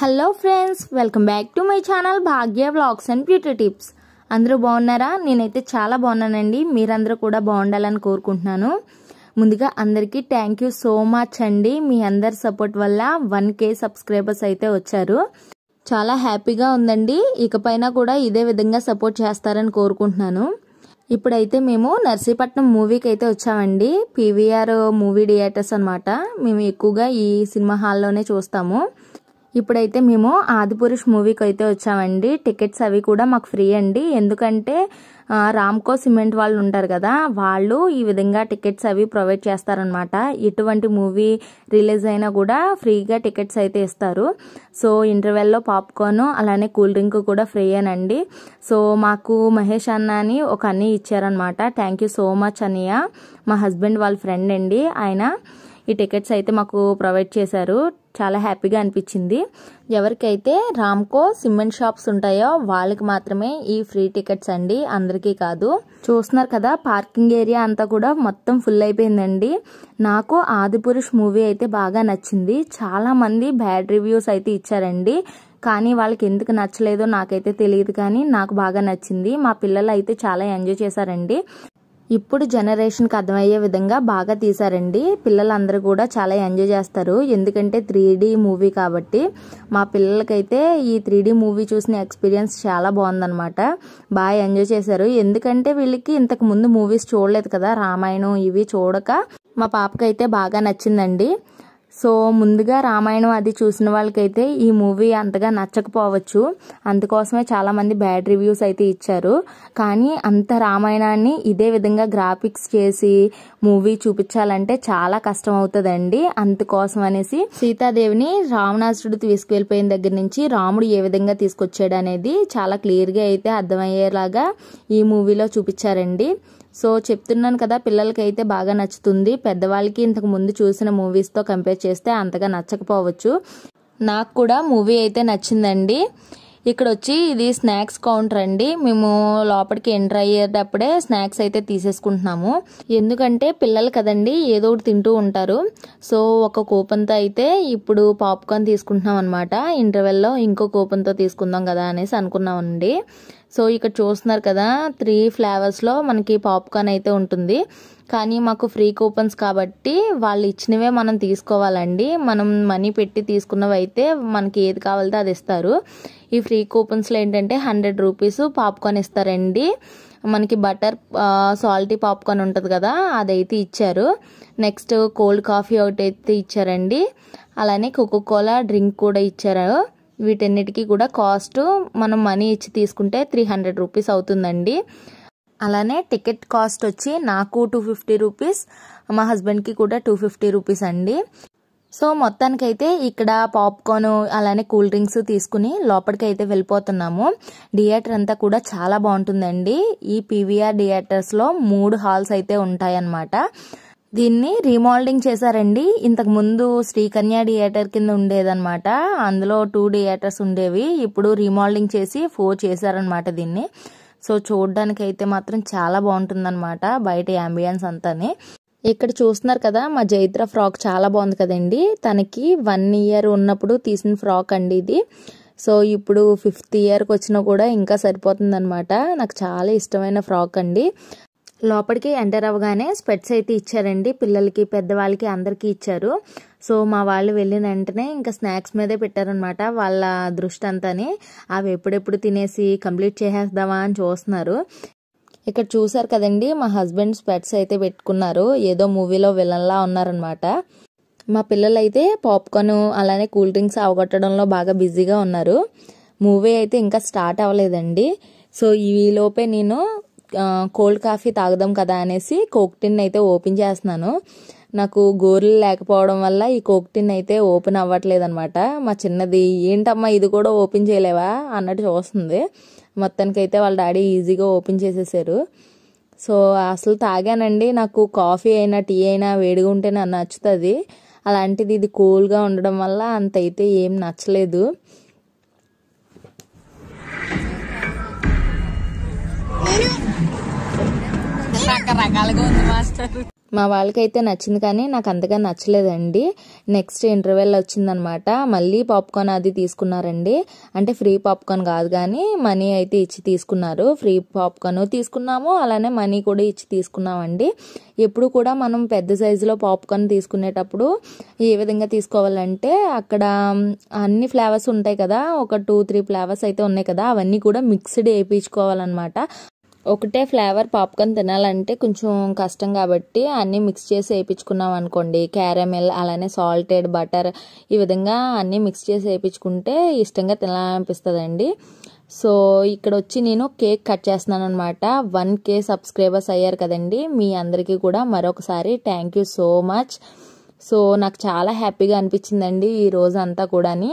hello friends welcome back to my channel Bhagya blogs and beauty tips అందరూ బాగున్నారా నేనైతే చాలా బాగున్నానండి మీరందరూ కూడా బాగుండాలని కోరుకుంటున్నాను ముందుగా అందరికీ థ్యాంక్ యూ సో మచ్ అండి మీ అందరి సపోర్ట్ వల్ల వన్ కే సబ్స్క్రైబర్స్ అయితే వచ్చారు చాలా హ్యాపీగా ఉందండి ఇకపైన కూడా ఇదే విధంగా సపోర్ట్ చేస్తారని కోరుకుంటున్నాను ఇప్పుడైతే మేము నర్సీపట్నం మూవీకి అయితే వచ్చామండి పీవీఆర్ మూవీ థియేటర్స్ అనమాట మేము ఎక్కువగా ఈ సినిమా హాల్లోనే చూస్తాము ఇప్పుడైతే మేము ఆదిపురుష్ మూవీకి అయితే వచ్చామండి టికెట్స్ అవి కూడా మాకు ఫ్రీ అండి ఎందుకంటే రామ్కో సిమెంట్ వాళ్ళు ఉంటారు కదా వాళ్ళు ఈ విధంగా టికెట్స్ అవి ప్రొవైడ్ చేస్తారనమాట ఎటువంటి మూవీ రిలీజ్ అయినా కూడా ఫ్రీగా టికెట్స్ అయితే ఇస్తారు సో ఇంటర్వెల్లో పాప్కార్న్ అలానే కూల్ డ్రింక్ కూడా ఫ్రీ అనండి సో మాకు మహేష్ అన్న అని ఒక అన్నీ ఇచ్చారనమాట థ్యాంక్ యూ సో మచ్ అన్నయ్య మా హస్బెండ్ వాళ్ళ ఫ్రెండ్ అండి ఆయన ఈ టికెట్స్ అయితే మాకు ప్రొవైడ్ చేశారు చాలా హ్యాపీగా అనిపించింది ఎవరికైతే రామ్కో సిమెంట్ షాప్స్ ఉంటాయో వాళ్ళకి మాత్రమే ఈ ఫ్రీ టికెట్స్ అండి అందరికీ కాదు చూస్తున్నారు కదా పార్కింగ్ ఏరియా అంతా కూడా మొత్తం ఫుల్ అయిపోయిందండి నాకు ఆదిపురుష్ మూవీ అయితే బాగా నచ్చింది చాలా మంది బ్యాడ్ రివ్యూస్ అయితే ఇచ్చారండి కానీ వాళ్ళకి ఎందుకు నచ్చలేదో నాకైతే తెలియదు కానీ నాకు బాగా నచ్చింది మా పిల్లలు అయితే చాలా ఎంజాయ్ చేశారండి ఇప్పుడు జనరేషన్కి అర్థమయ్యే విధంగా బాగా తీశారండి పిల్లలందరూ కూడా చాలా ఎంజాయ్ చేస్తారు ఎందుకంటే త్రీ మూవీ కాబట్టి మా పిల్లలకైతే ఈ త్రీ మూవీ చూసిన ఎక్స్పీరియన్స్ చాలా బాగుందనమాట బాగా ఎంజాయ్ చేశారు ఎందుకంటే వీళ్ళకి ఇంతకు ముందు మూవీస్ చూడలేదు కదా రామాయణం ఇవి చూడక మా పాపకైతే బాగా నచ్చిందండి సో ముందుగా రామాయణం అది చూసిన వాళ్ళకైతే ఈ మూవీ అంతగా నచ్చకపోవచ్చు అందుకోసమే చాలామంది బ్యాడ్ రివ్యూస్ అయితే ఇచ్చారు కానీ అంత రామాయణాన్ని ఇదే విధంగా గ్రాఫిక్స్ చేసి మూవీ చూపించాలంటే చాలా కష్టం అవుతుందండి అందుకోసం అనేసి సీతాదేవిని రావణాసుడు తీసుకువెళ్ళిపోయిన దగ్గర నుంచి రాముడు ఏ విధంగా తీసుకొచ్చాడు అనేది చాలా క్లియర్గా అయితే అర్థమయ్యేలాగా ఈ మూవీలో చూపించారండి సో చెప్తున్నాను కదా పిల్లలకి అయితే బాగా నచ్చుతుంది పెద్దవాళ్ళకి ఇంతకు ముందు చూసిన మూవీస్తో కంపేర్ చేస్తే అంతగా నచ్చకపోవచ్చు నాకు కూడా మూవీ అయితే నచ్చిందండి ఇక్కడ వచ్చి ఇది స్నాక్స్ కౌంటర్ అండి మేము లోపలికి ఎంటర్ అయ్యేటప్పుడే స్నాక్స్ అయితే తీసేసుకుంటున్నాము ఎందుకంటే పిల్లలు కదండి ఏదో ఒకటి తింటూ ఉంటారు సో ఒక కూపన్తో అయితే ఇప్పుడు పాప్కార్న్ తీసుకుంటున్నాం అనమాట ఇంటర్వెల్లో ఇంకో కూపన్తో తీసుకుందాం కదా అనేసి అనుకున్నామండి సో ఇక్కడ చూస్తున్నారు కదా త్రీ ఫ్లేవర్స్లో మనకి పాప్కార్న్ అయితే ఉంటుంది కానీ మాకు ఫ్రీ కూపన్స్ కాబట్టి వాళ్ళు ఇచ్చినవే మనం తీసుకోవాలండి మనం మనీ పెట్టి తీసుకున్నవి అయితే మనకి ఏది కావాలితే అది ఇస్తారు ఈ ఫ్రీ కూపన్స్లో ఏంటంటే హండ్రెడ్ రూపీస్ పాప్కార్న్ ఇస్తారండి మనకి బటర్ సాల్టీ పాప్కార్న్ ఉంటుంది కదా అదైతే ఇచ్చారు నెక్స్ట్ కోల్డ్ కాఫీ ఒకటి అయితే ఇచ్చారండి అలానే కోకోకోలా డ్రింక్ కూడా ఇచ్చారు వీటన్నిటికీ కూడా కాస్ట్ మనం మనీ ఇచ్చి తీసుకుంటే త్రీ హండ్రెడ్ రూపీస్ అవుతుందండి అలానే టికెట్ కాస్ట్ వచ్చి నాకు టూ ఫిఫ్టీ రూపీస్ మా హస్బెండ్కి కూడా టూ ఫిఫ్టీ రూపీస్ అండి సో మొత్తానికైతే ఇక్కడ పాప్కార్న్ అలానే కూల్ డ్రింక్స్ తీసుకుని లోపలికి అయితే వెళ్ళిపోతున్నాము థియేటర్ అంతా కూడా చాలా బాగుంటుందండి ఈ పీవీఆర్ థియేటర్స్లో మూడు హాల్స్ అయితే ఉంటాయన్నమాట దీన్ని రీమోల్డింగ్ చేశారండి ఇంతకు ముందు కన్యా థియేటర్ కింద ఉండేదన్నమాట అందులో టూ థియేటర్స్ ఉండేవి ఇప్పుడు రీమోల్డింగ్ చేసి ఫోర్ చేశారనమాట దీన్ని సో చూడడానికి అయితే మాత్రం చాలా బాగుంటుందన్నమాట బయట అంబియన్స్ అంతానే ఇక్కడ చూస్తున్నారు కదా మా జైత్ర ఫ్రాక్ చాలా బాగుంది కదండి తనకి వన్ ఇయర్ ఉన్నప్పుడు తీసిన ఫ్రాక్ అండి ఇది సో ఇప్పుడు ఫిఫ్త్ ఇయర్కి వచ్చినా కూడా ఇంకా సరిపోతుందనమాట నాకు చాలా ఇష్టమైన ఫ్రాక్ అండి లోపలికి ఎంటర్ అవ్వగానే స్పెట్స్ అయితే ఇచ్చారండి పిల్లలకి పెద్దవాళ్ళకి అందరికీ ఇచ్చారు సో మా వాళ్ళు వెళ్ళిన వెంటనే ఇంకా స్నాక్స్ మీదే పెట్టారనమాట వాళ్ళ దృష్టి అవి ఎప్పుడెప్పుడు తినేసి కంప్లీట్ చేసేద్దామా అని చూస్తున్నారు ఇక్కడ చూసారు కదండి మా హస్బెండ్ స్పెట్స్ అయితే పెట్టుకున్నారు ఏదో మూవీలో విలన్లా ఉన్నారనమాట మా పిల్లలైతే పాప్కార్న్ అలానే కూల్ డ్రింక్స్ అవగొట్టడంలో బాగా బిజీగా ఉన్నారు మూవీ అయితే ఇంకా స్టార్ట్ అవ్వలేదండి సో ఈలోపే నేను కోల్డ్ కాఫీ తాగుదాం కదా అనేసి కోక్ టిన్ అయితే ఓపెన్ చేస్తున్నాను నాకు గోర్లు లేకపోవడం వల్ల ఈ కోక్ టిన్ అయితే ఓపెన్ అవ్వట్లేదు అనమాట మా చిన్నది ఏంటమ్మా ఇది కూడా ఓపెన్ చేయలేవా అన్నట్టు చూస్తుంది మొత్తానికైతే వాళ్ళ డాడీ ఈజీగా ఓపెన్ చేసేసారు సో అసలు తాగానండి నాకు కాఫీ అయినా టీ అయినా వేడిగా ఉంటే నాకు నచ్చుతుంది అలాంటిది ఇది కూల్గా ఉండడం వల్ల అంత అయితే ఏం నచ్చలేదు మా ఉంది మాస్టర్ మా నచ్చింది కానీ నాకు అంతగా నచ్చలేదండి నెక్స్ట్ ఇంటర్వెల్ వచ్చిందనమాట మళ్ళీ పాప్కార్న్ అది తీసుకున్నారండి అంటే ఫ్రీ పాప్కార్న్ కాదు కానీ మనీ అయితే ఇచ్చి తీసుకున్నారు ఫ్రీ పాప్కార్న్ తీసుకున్నాము అలానే మనీ కూడా ఇచ్చి తీసుకున్నామండి ఎప్పుడు కూడా మనం పెద్ద సైజులో పాప్కార్న్ తీసుకునేటప్పుడు ఏ విధంగా తీసుకోవాలంటే అక్కడ అన్ని ఫ్లేవర్స్ ఉంటాయి కదా ఒక టూ త్రీ ఫ్లేవర్స్ అయితే ఉన్నాయి కదా అవన్నీ కూడా మిక్స్డ్ వేయించుకోవాలన్నమాట ఒకటే ఫ్లేవర్ పాప్కార్న్ తినాలంటే కొంచెం కష్టం కాబట్టి అన్నీ మిక్స్ చేసి వేయించుకున్నాం అనుకోండి క్యారమెల్ అలానే సాల్టెడ్ బటర్ ఈ విధంగా అన్నీ మిక్స్ చేసి వేయించుకుంటే ఇష్టంగా తినాలనిపిస్తుందండి సో ఇక్కడ వచ్చి నేను కేక్ కట్ చేస్తున్నాను అనమాట వన్ కే సబ్స్క్రైబర్స్ అయ్యారు కదండి మీ అందరికీ కూడా మరొకసారి thank you so much so నాకు చాలా హ్యాపీగా అనిపించిందండి ఈ రోజంతా కూడాని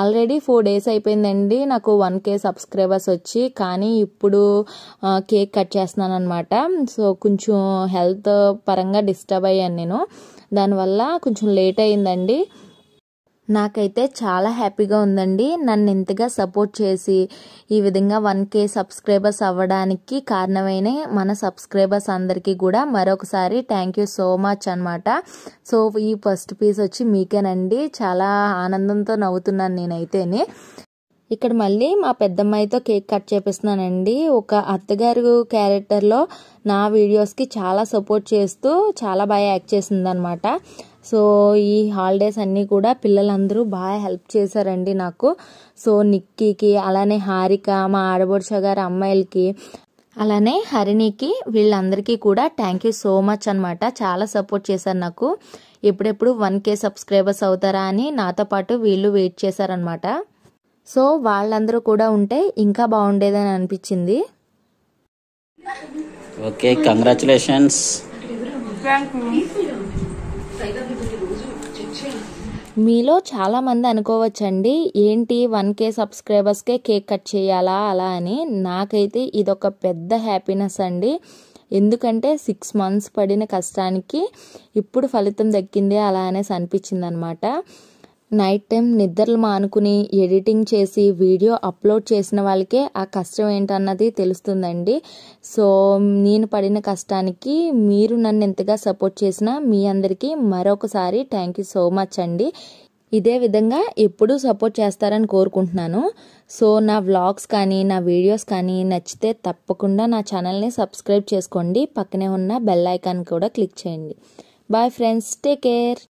ఆల్రెడీ ఫోర్ డేస్ అయిపోయిందండి నాకు వన్ కే సబ్స్క్రైబర్స్ వచ్చి కానీ ఇప్పుడు కేక్ కట్ చేస్తున్నాను అనమాట సో కొంచెం హెల్త్ పరంగా డిస్టర్బ్ అయ్యాను నేను దానివల్ల కొంచెం లేట్ అయిందండి నాకైతే చాలా హ్యాపీగా ఉందండి నన్ను ఇంతగా సపోర్ట్ చేసి ఈ విధంగా వన్ కే సబ్స్క్రైబర్స్ అవ్వడానికి కారణమైన మన సబ్స్క్రైబర్స్ అందరికీ కూడా మరొకసారి థ్యాంక్ యూ సో మచ్ అనమాట సో ఈ ఫస్ట్ పీస్ వచ్చి మీకేనండి చాలా ఆనందంతో నవ్వుతున్నాను నేనైతేనే ఇక్కడ మళ్ళీ మా పెద్దమ్మాయితో కేక్ కట్ చేపిస్తున్నానండి ఒక అత్తగారు క్యారెక్టర్లో నా వీడియోస్కి చాలా సపోర్ట్ చేస్తూ చాలా బాగా యాక్ట్ చేసిందనమాట సో ఈ హాలిడేస్ అన్నీ కూడా పిల్లలందరూ బాగా హెల్ప్ చేశారండి నాకు సో నిక్కీకి అలానే హారిక మా ఆడబడుచ గారి అమ్మాయిలకి అలానే హరిణికి వీళ్ళందరికీ కూడా థ్యాంక్ యూ సో మచ్ అనమాట చాలా సపోర్ట్ చేశారు నాకు ఎప్పుడెప్పుడు వన్ కే సబ్స్క్రైబర్స్ అవుతారా అని నాతో పాటు వీళ్ళు వెయిట్ చేశారనమాట సో వాళ్ళందరూ కూడా ఉంటే ఇంకా బాగుండేదని అనిపించింది ఓకే కంగ్రాచులేషన్స్ మీలో చాలామంది అనుకోవచ్చండి ఏంటి వన్ కే సబ్స్క్రైబర్స్కే కేక్ కట్ చేయాలా అలా అని నాకైతే ఇదొక పెద్ద హ్యాపీనెస్ అండి ఎందుకంటే సిక్స్ మంత్స్ పడిన కష్టానికి ఇప్పుడు ఫలితం దక్కింది అలా అనేసి అనిపించింది అనమాట నైట్ టైం నిద్రలు మానుకుని ఎడిటింగ్ చేసి వీడియో అప్లోడ్ చేసిన వాళ్ళకే ఆ కష్టం ఏంటన్నది తెలుస్తుందండి సో నేను పడిన కష్టానికి మీరు నన్ను ఎంతగా సపోర్ట్ చేసినా మీ అందరికీ మరొకసారి థ్యాంక్ యూ సో మచ్ అండి ఇదే విధంగా ఎప్పుడూ సపోర్ట్ చేస్తారని కోరుకుంటున్నాను సో నా వ్లాగ్స్ కానీ నా వీడియోస్ కానీ నచ్చితే తప్పకుండా నా ఛానల్ని సబ్స్క్రైబ్ చేసుకోండి పక్కనే ఉన్న బెల్ ఐకాన్ కూడా క్లిక్ చేయండి బాయ్ ఫ్రెండ్స్ టేక్ కేర్